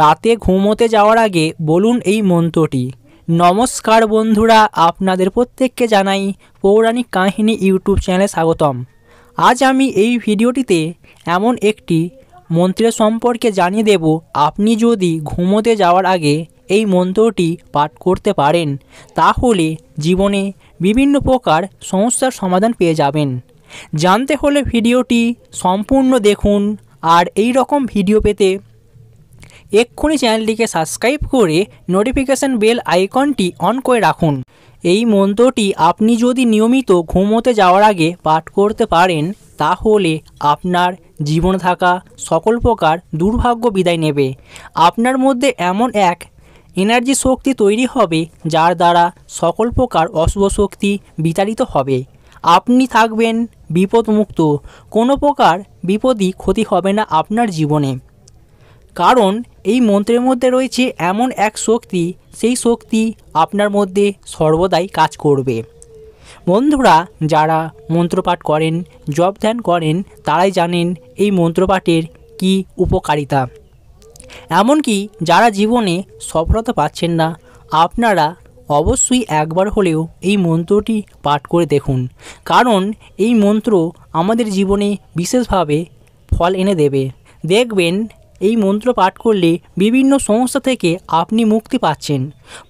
রাতে ঘুমোতে যাওয়ার আগে বলুন এই মন্ত্রটি নমস্কার বন্ধুরা আপনাদের প্রত্যেককে জানাই পৌরাণিক কাহিনী ইউটিউব চ্যানেলে স্বাগতম আজ আমি এই ভিডিওটিতে এমন একটি মন্ত্রের সম্পর্কে জানিয়ে দেব আপনি যদি ঘুমোতে যাওয়ার আগে এই মন্ত্রটি পাঠ করতে পারেন তাহলে জীবনে বিভিন্ন প্রকার সমস্যার সমাধান পেয়ে যাবেন জানতে হলে ভিডিওটি সম্পূর্ণ দেখুন আর এই রকম ভিডিও পেতে এক্ষুনি চ্যানেলটিকে সাবস্ক্রাইব করে নোটিফিকেশান বেল আইকনটি অন করে রাখুন এই মন্ত্রটি আপনি যদি নিয়মিত ঘুমোতে যাওয়ার আগে পাঠ করতে পারেন তাহলে আপনার জীবনে থাকা সকল প্রকার দুর্ভাগ্য বিদায় নেবে আপনার মধ্যে এমন এক এনার্জি শক্তি তৈরি হবে যার দ্বারা সকল প্রকার অশুভ শক্তি বিতাড়িত হবে আপনি থাকবেন বিপদমুক্ত কোনো প্রকার বিপদই ক্ষতি হবে না আপনার জীবনে কারণ এই মন্ত্রের মধ্যে রয়েছে এমন এক শক্তি সেই শক্তি আপনার মধ্যে সর্বদাই কাজ করবে বন্ধুরা যারা মন্ত্রপাঠ করেন জব ধ্যান করেন তারাই জানেন এই মন্ত্রপাঠের কি উপকারিতা এমনকি যারা জীবনে সফলতা পাচ্ছেন না আপনারা অবশ্যই একবার হলেও এই মন্ত্রটি পাঠ করে দেখুন কারণ এই মন্ত্র আমাদের জীবনে বিশেষভাবে ফল এনে দেবে দেখবেন এই মন্ত্র পাঠ করলে বিভিন্ন সমস্যা থেকে আপনি মুক্তি পাচ্ছেন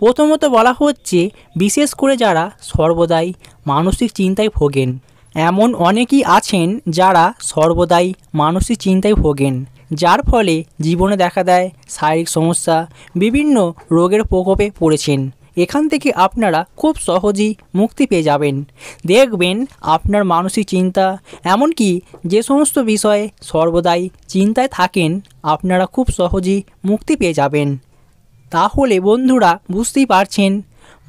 প্রথমত বলা হচ্ছে বিশেষ করে যারা সর্বদাই মানসিক চিন্তায় ভোগেন এমন অনেকেই আছেন যারা সর্বদাই মানসিক চিন্তায় ভোগেন যার ফলে জীবনে দেখা দেয় শারীরিক সমস্যা বিভিন্ন রোগের প্রকোপে পড়েছেন এখান থেকে আপনারা খুব সহজেই মুক্তি পেয়ে যাবেন দেখবেন আপনার মানসিক চিন্তা এমনকি যে সমস্ত বিষয়ে সর্বদাই চিন্তায় থাকেন আপনারা খুব সহজেই মুক্তি পেয়ে যাবেন তাহলে বন্ধুরা বুঝতেই পারছেন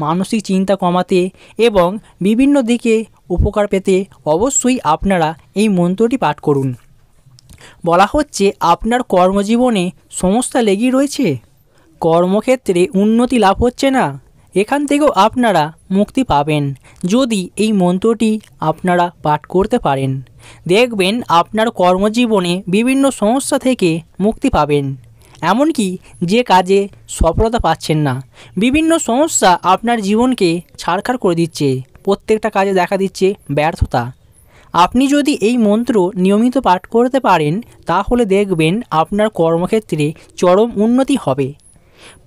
মানসিক চিন্তা কমাতে এবং বিভিন্ন দিকে উপকার পেতে অবশ্যই আপনারা এই মন্ত্রটি পাঠ করুন বলা হচ্ছে আপনার কর্মজীবনে সমস্যা লেগেই রয়েছে কর্মক্ষেত্রে উন্নতি লাভ হচ্ছে না এখান থেকেও আপনারা মুক্তি পাবেন যদি এই মন্ত্রটি আপনারা পাঠ করতে পারেন দেখবেন আপনার কর্মজীবনে বিভিন্ন সমস্যা থেকে মুক্তি পাবেন এমনকি যে কাজে সফলতা পাচ্ছেন না বিভিন্ন সমস্যা আপনার জীবনকে ছাড়খাড় করে দিচ্ছে প্রত্যেকটা কাজে দেখা দিচ্ছে ব্যর্থতা আপনি যদি এই মন্ত্র নিয়মিত পাঠ করতে পারেন তাহলে দেখবেন আপনার কর্মক্ষেত্রে চরম উন্নতি হবে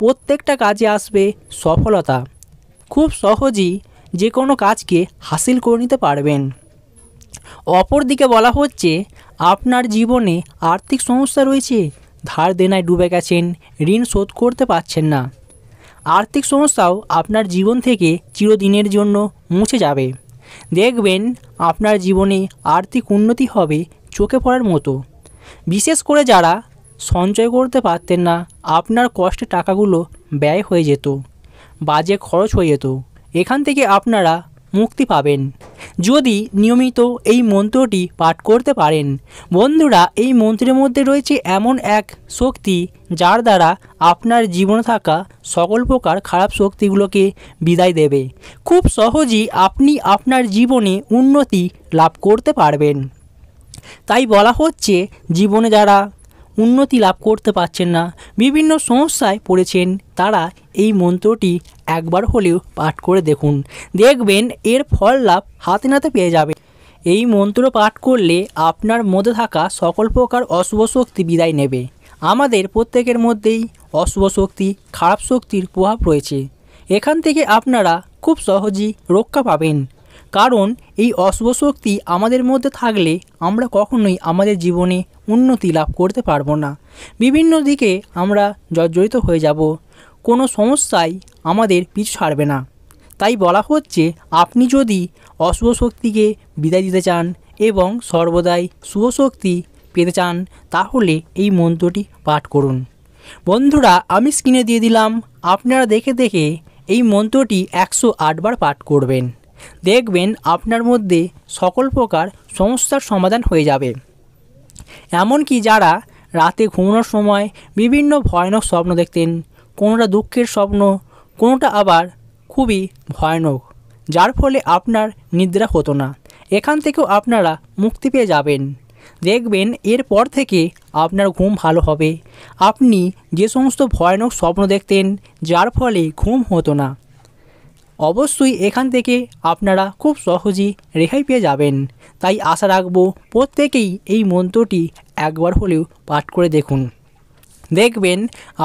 প্রত্যেকটা কাজে আসবে সফলতা খুব সহজেই যে কোনো কাজকে হাসিল করে নিতে পারবেন অপরদিকে বলা হচ্ছে আপনার জীবনে আর্থিক সমস্যা রয়েছে ধার দেনায় ডুবে গেছেন ঋণ শোধ করতে পারছেন না আর্থিক সমস্যাও আপনার জীবন থেকে চিরদিনের জন্য মুছে যাবে দেখবেন আপনার জীবনে আর্থিক উন্নতি হবে চোখে পড়ার মতো বিশেষ করে যারা সঞ্চয় করতে পারতেন না আপনার কষ্টে টাকাগুলো ব্যয় হয়ে যেত বাজে খরচ হয়ে যেত এখান থেকে আপনারা মুক্তি পাবেন যদি নিয়মিত এই মন্ত্রটি পাঠ করতে পারেন বন্ধুরা এই মন্ত্রের মধ্যে রয়েছে এমন এক শক্তি যার দ্বারা আপনার জীবনে থাকা সকল প্রকার খারাপ শক্তিগুলোকে বিদায় দেবে খুব সহজেই আপনি আপনার জীবনে উন্নতি লাভ করতে পারবেন তাই বলা হচ্ছে জীবনে যারা উন্নতি লাভ করতে পারছেন না বিভিন্ন সমস্যায় পড়েছেন তারা এই মন্ত্রটি একবার হলেও পাঠ করে দেখুন দেখবেন এর ফল লাভ হাতে নাতে পেয়ে যাবে এই মন্ত্র পাঠ করলে আপনার মধ্যে থাকা সকল প্রকার অশুভ শক্তি বিদায় নেবে আমাদের প্রত্যেকের মধ্যেই অশুভ শক্তি খারাপ শক্তির প্রভাব রয়েছে এখান থেকে আপনারা খুব সহজেই রক্ষা পাবেন কারণ এই অশুভ শক্তি আমাদের মধ্যে থাকলে আমরা কখনোই আমাদের জীবনে উন্নতি লাভ করতে পারবো না বিভিন্ন দিকে আমরা জর্জরিত হয়ে যাব কোনো সমস্যাই আমাদের পিছু ছাড়বে না তাই বলা হচ্ছে আপনি যদি অশুভ শক্তিকে বিদায় দিতে চান এবং সর্বদাই শুভ শক্তি পেতে চান তাহলে এই মন্ত্রটি পাঠ করুন বন্ধুরা আমি স্ক্রিনে দিয়ে দিলাম আপনারা দেখে দেখে এই মন্ত্রটি একশো আটবার পাঠ করবেন দেখবেন আপনার মধ্যে সকল প্রকার সমস্যার সমাধান হয়ে যাবে এমনকি যারা রাতে ঘুমানোর সময় বিভিন্ন ভয়ানক স্বপ্ন দেখতেন কোনোটা দুঃখের স্বপ্ন কোনোটা আবার খুবই ভয়ানক যার ফলে আপনার নিদ্রা হতো না এখান থেকেও আপনারা মুক্তি পেয়ে যাবেন দেখবেন এরপর থেকে আপনার ঘুম ভালো হবে আপনি যে সমস্ত ভয়ানক স্বপ্ন দেখতেন যার ফলে ঘুম হতো না অবশ্যই এখান থেকে আপনারা খুব সহজেই রেহাই পেয়ে যাবেন তাই আশা রাখবো প্রত্যেকেই এই মন্ত্রটি একবার হলেও পাঠ করে দেখুন দেখবেন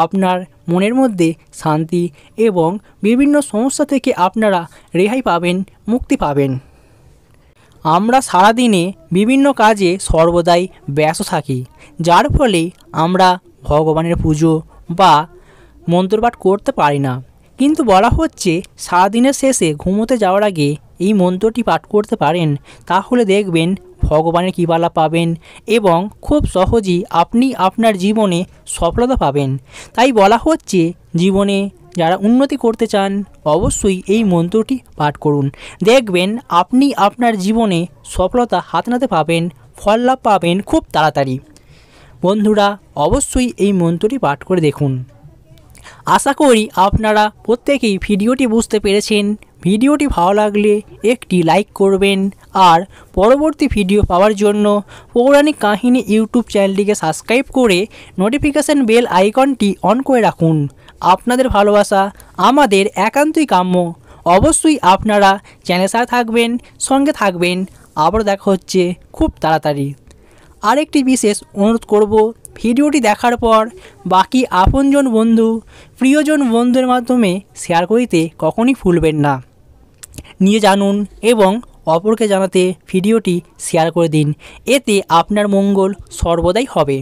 আপনার মনের মধ্যে শান্তি এবং বিভিন্ন সমস্যা থেকে আপনারা রেহাই পাবেন মুক্তি পাবেন আমরা সারাদিনে বিভিন্ন কাজে সর্বদাই ব্যস্ত থাকি যার ফলে আমরা ভগবানের পুজো বা মন্ত্রপাঠ করতে পারি না কিন্তু বলা হচ্ছে সারাদিনের শেষে ঘুমোতে যাওয়ার আগে এই মন্ত্রটি পাঠ করতে পারেন তাহলে দেখবেন ভগবানের কৃপালা পাবেন এবং খুব সহজেই আপনি আপনার জীবনে সফলতা পাবেন তাই বলা হচ্ছে জীবনে যারা উন্নতি করতে চান অবশ্যই এই মন্ত্রটি পাঠ করুন দেখবেন আপনি আপনার জীবনে সফলতা হাত নাতে পাবেন ফল লাভ পাবেন খুব তাড়াতাড়ি বন্ধুরা অবশ্যই এই মন্ত্রটি পাঠ করে দেখুন আশা করি আপনারা প্রত্যেকেই ভিডিওটি বুঝতে পেরেছেন ভিডিওটি ভালো লাগলে একটি লাইক করবেন আর পরবর্তী ভিডিও পাওয়ার জন্য পৌরাণিক কাহিনী ইউটিউব চ্যানেলটিকে সাবস্ক্রাইব করে নোটিফিকেশান বেল আইকনটি অন করে রাখুন আপনাদের ভালোবাসা আমাদের একান্তই কাম্য অবশ্যই আপনারা চ্যানেল থাকবেন সঙ্গে থাকবেন আবার দেখা হচ্ছে খুব তাড়াতাড়ি আরেকটি বিশেষ অনুরোধ করব ভিডিওটি দেখার পর বাকি আপনজন বন্ধু প্রিয়জন বন্ধুর মাধ্যমে শেয়ার করিতে কখনই ভুলবেন না নিয়ে জানুন এবং অপরকে জানাতে ভিডিওটি শেয়ার করে দিন এতে আপনার মঙ্গল সর্বদাই হবে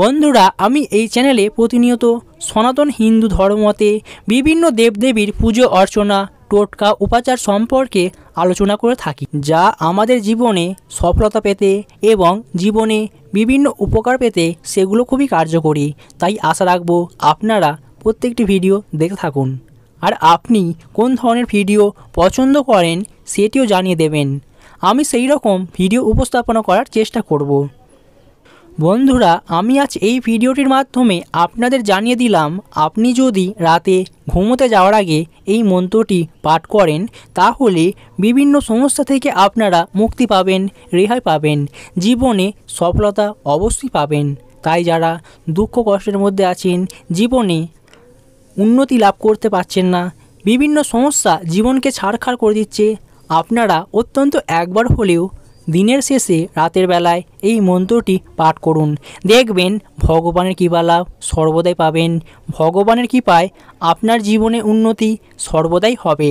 বন্ধুরা আমি এই চ্যানেলে প্রতিনিয়ত সনাতন হিন্দু ধর্মতে বিভিন্ন দেবদেবীর পুজো অর্চনা টোটকা উপাচার সম্পর্কে আলোচনা করে থাকি যা আমাদের জীবনে সফলতা পেতে এবং জীবনে বিভিন্ন উপকার পেতে সেগুলো খুবই কার্যকরী তাই আশা রাখব আপনারা প্রত্যেকটি ভিডিও দেখে থাকুন আর আপনি কোন ধরনের ভিডিও পছন্দ করেন সেটিও জানিয়ে দেবেন আমি সেই রকম ভিডিও উপস্থাপনা করার চেষ্টা করব বন্ধুরা আমি আজ এই ভিডিওটির মাধ্যমে আপনাদের জানিয়ে দিলাম আপনি যদি রাতে ঘুমোতে যাওয়ার আগে এই মন্ত্রটি পাঠ করেন তাহলে বিভিন্ন সমস্যা থেকে আপনারা মুক্তি পাবেন রেহাই পাবেন জীবনে সফলতা অবশ্যই পাবেন তাই যারা দুঃখ কষ্টের মধ্যে আছেন জীবনে উন্নতি লাভ করতে পারছেন না বিভিন্ন সমস্যা জীবনকে ছাড়খাড় করে দিচ্ছে আপনারা অত্যন্ত একবার হলেও দিনের শেষে রাতের বেলায় এই মন্ত্রটি পাঠ করুন দেখবেন ভগবানের কৃপা লাভ সর্বদাই পাবেন ভগবানের কৃপায় আপনার জীবনে উন্নতি সর্বদাই হবে